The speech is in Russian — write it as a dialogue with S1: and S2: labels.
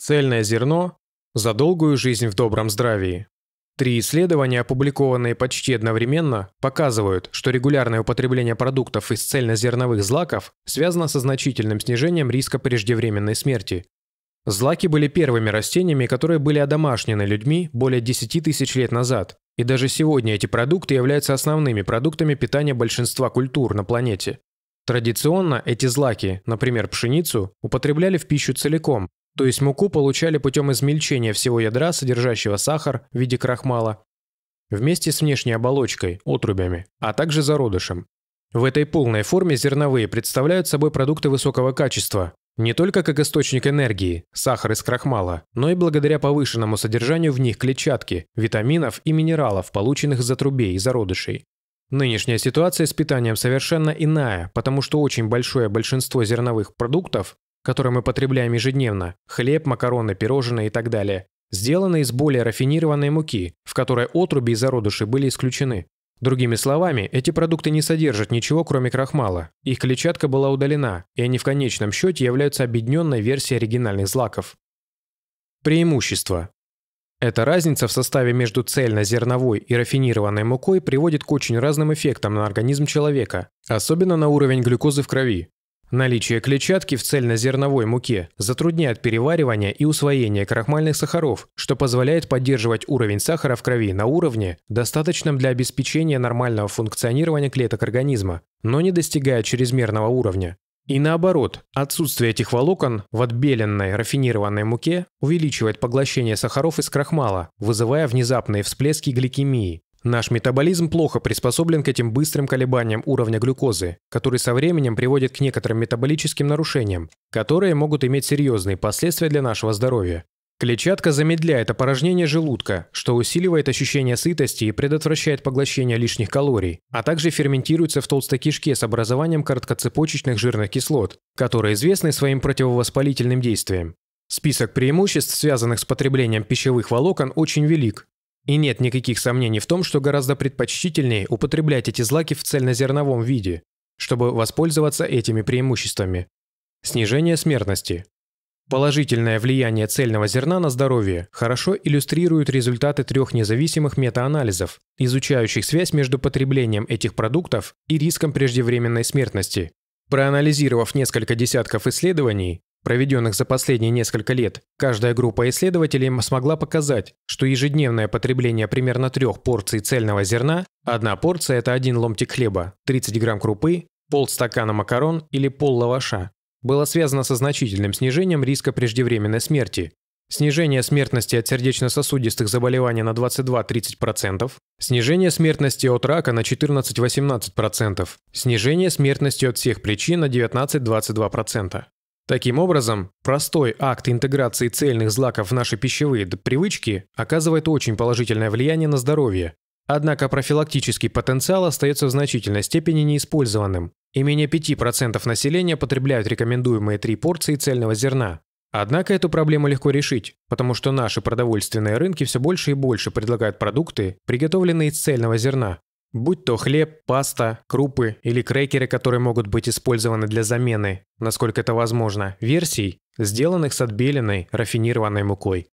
S1: Цельное зерно за долгую жизнь в добром здравии. Три исследования, опубликованные почти одновременно, показывают, что регулярное употребление продуктов из цельнозерновых злаков связано со значительным снижением риска преждевременной смерти. Злаки были первыми растениями, которые были одомашнены людьми более 10 тысяч лет назад, и даже сегодня эти продукты являются основными продуктами питания большинства культур на планете. Традиционно эти злаки, например, пшеницу, употребляли в пищу целиком, то есть муку получали путем измельчения всего ядра, содержащего сахар в виде крахмала, вместе с внешней оболочкой, отрубями, а также зародышем. В этой полной форме зерновые представляют собой продукты высокого качества, не только как источник энергии, сахар из крахмала, но и благодаря повышенному содержанию в них клетчатки, витаминов и минералов, полученных за отрубей и зародышей. Нынешняя ситуация с питанием совершенно иная, потому что очень большое большинство зерновых продуктов которые мы потребляем ежедневно – хлеб, макароны, пирожные и так далее – сделаны из более рафинированной муки, в которой отруби и зародыши были исключены. Другими словами, эти продукты не содержат ничего, кроме крахмала. Их клетчатка была удалена, и они в конечном счете являются объединенной версией оригинальных злаков. Преимущество. Эта разница в составе между цельнозерновой и рафинированной мукой приводит к очень разным эффектам на организм человека, особенно на уровень глюкозы в крови. Наличие клетчатки в цельнозерновой муке затрудняет переваривание и усвоение крахмальных сахаров, что позволяет поддерживать уровень сахара в крови на уровне, достаточном для обеспечения нормального функционирования клеток организма, но не достигая чрезмерного уровня. И наоборот, отсутствие этих волокон в отбеленной рафинированной муке увеличивает поглощение сахаров из крахмала, вызывая внезапные всплески гликемии, Наш метаболизм плохо приспособлен к этим быстрым колебаниям уровня глюкозы, который со временем приводит к некоторым метаболическим нарушениям, которые могут иметь серьезные последствия для нашего здоровья. Клетчатка замедляет опорожнение желудка, что усиливает ощущение сытости и предотвращает поглощение лишних калорий, а также ферментируется в толстой кишке с образованием короткоцепочечных жирных кислот, которые известны своим противовоспалительным действием. Список преимуществ, связанных с потреблением пищевых волокон, очень велик, и нет никаких сомнений в том, что гораздо предпочтительнее употреблять эти злаки в цельнозерновом виде, чтобы воспользоваться этими преимуществами. Снижение смертности. Положительное влияние цельного зерна на здоровье хорошо иллюстрируют результаты трех независимых метаанализов, изучающих связь между потреблением этих продуктов и риском преждевременной смертности. Проанализировав несколько десятков исследований, проведенных за последние несколько лет, каждая группа исследователей смогла показать, что ежедневное потребление примерно трех порций цельного зерна, одна порция – это один ломтик хлеба, 30 грамм крупы, полстакана макарон или пол лаваша, было связано со значительным снижением риска преждевременной смерти, снижение смертности от сердечно-сосудистых заболеваний на 22-30%, снижение смертности от рака на 14-18%, снижение смертности от всех причин на 19-22%. Таким образом, простой акт интеграции цельных злаков в наши пищевые привычки оказывает очень положительное влияние на здоровье. Однако профилактический потенциал остается в значительной степени неиспользованным, и менее 5% населения потребляют рекомендуемые три порции цельного зерна. Однако эту проблему легко решить, потому что наши продовольственные рынки все больше и больше предлагают продукты, приготовленные из цельного зерна, Будь то хлеб, паста, крупы или крекеры, которые могут быть использованы для замены, насколько это возможно, версий, сделанных с отбеленной, рафинированной мукой.